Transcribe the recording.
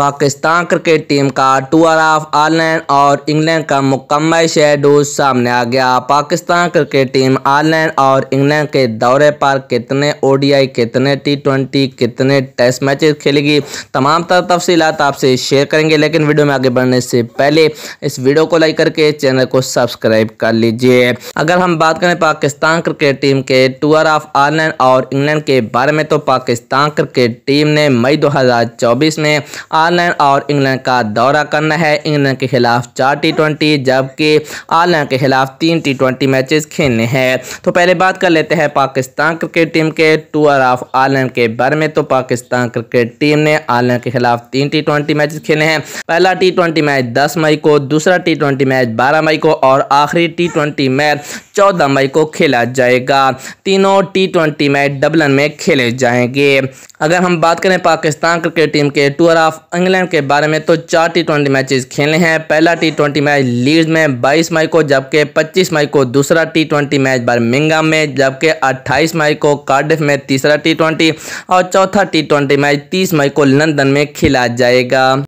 Pakistan cricket team का tour of Ireland और England का मुकम्मल शेड्यूल सामने आ गया पाकिस्तान क्रिकेट टीम आयरलैंड और इंग्लैंड के दौरे पर कितने ओडीआई कितने टी ट्वेंटी कितने टेस्ट मैचेस खेलेगी तमाम तरह तफसीत आपसे शेयर करेंगे लेकिन वीडियो में आगे बढ़ने से पहले इस वीडियो को लाइक करके चैनल को सब्सक्राइब कर लीजिए अगर हम बात करें पाकिस्तान क्रिकेट टीम के टूर ऑफ आयरलैंड और इंग्लैंड के बारे में तो पाकिस्तान क्रिकेट टीम ने मई दो में आर आयरलैंड और इंग्लैंड का दौरा करना है इंग्लैंड के खिलाफ चार टी ट्वेंटी जबकि आयरलैंड के खिलाफ तीन टी ट्वेंटी मैचेस खेलने हैं तो पहले बात कर लेते हैं पाकिस्तान क्रिकेट टीम के टूर ऑफ आयरलैंड के बारे में तो पाकिस्तान क्रिकेट टीम ने आयरलैंड के खिलाफ तीन टी ट्वेंटी मैच खेले हैं पहला टी ट्वेंटी मैच दस मई को दूसरा टी ट्वेंटी मैच बारह मई को और आखिरी टी ट्वेंटी मैच चौदह मई को खेला जाएगा तीनों टी ट्वेंटी मैच डबलन में खेले जाएंगे अगर हम बात करें पाकिस्तान क्रिकेट टीम के टूर ऑफ इंग्लैंड के बारे में तो चार टी ट्वेंटी मैचेस खेले हैं पहला टी ट्वेंटी मैच लीड्स में 22 मई को जबकि 25 मई को दूसरा टी ट्वेंटी मैच बर्मिंगम में जबकि 28 मई को कार्डिफ में तीसरा टी ट्वेंटी और चौथा टी ट्वेंटी मैच 30 मई को लंदन में खेला जाएगा